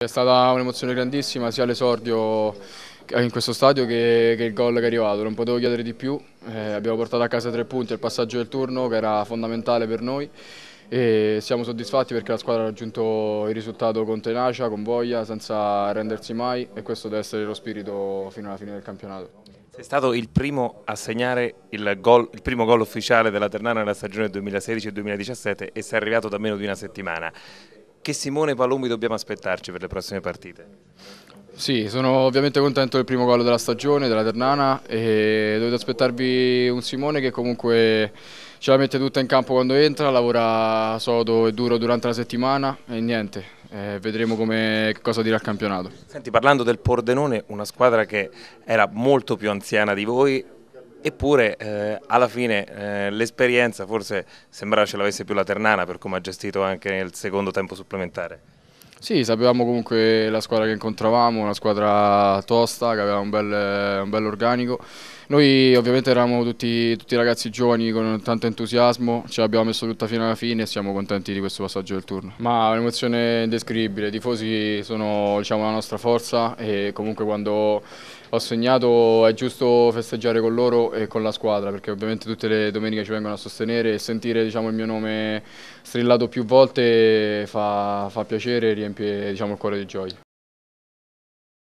È stata un'emozione grandissima sia l'esordio in questo stadio che, che il gol che è arrivato, non potevo chiedere di più, eh, abbiamo portato a casa tre punti il passaggio del turno che era fondamentale per noi e siamo soddisfatti perché la squadra ha raggiunto il risultato con tenacia, con voglia, senza rendersi mai e questo deve essere lo spirito fino alla fine del campionato. Sei stato il primo a segnare il, gol, il primo gol ufficiale della Ternana nella stagione 2016-2017 e sei arrivato da meno di una settimana che Simone Palombi dobbiamo aspettarci per le prossime partite? Sì, sono ovviamente contento del primo gol della stagione, della Ternana e dovete aspettarvi un Simone che comunque ce la mette tutta in campo quando entra, lavora sodo e duro durante la settimana e niente, eh, vedremo come, cosa dirà il campionato. Senti, parlando del Pordenone, una squadra che era molto più anziana di voi, Eppure eh, alla fine eh, l'esperienza forse sembrava ce l'avesse più la Ternana per come ha gestito anche nel secondo tempo supplementare. Sì, sapevamo comunque la squadra che incontravamo, una squadra tosta, che aveva un bel, un bel organico. Noi ovviamente eravamo tutti, tutti, ragazzi giovani con tanto entusiasmo, ce l'abbiamo messo tutta fino alla fine e siamo contenti di questo passaggio del turno. Ma è un'emozione indescrivibile, i tifosi sono diciamo, la nostra forza e comunque quando ho segnato è giusto festeggiare con loro e con la squadra perché ovviamente tutte le domeniche ci vengono a sostenere e sentire diciamo, il mio nome strillato più volte fa, fa piacere e riempie diciamo, il cuore di gioia.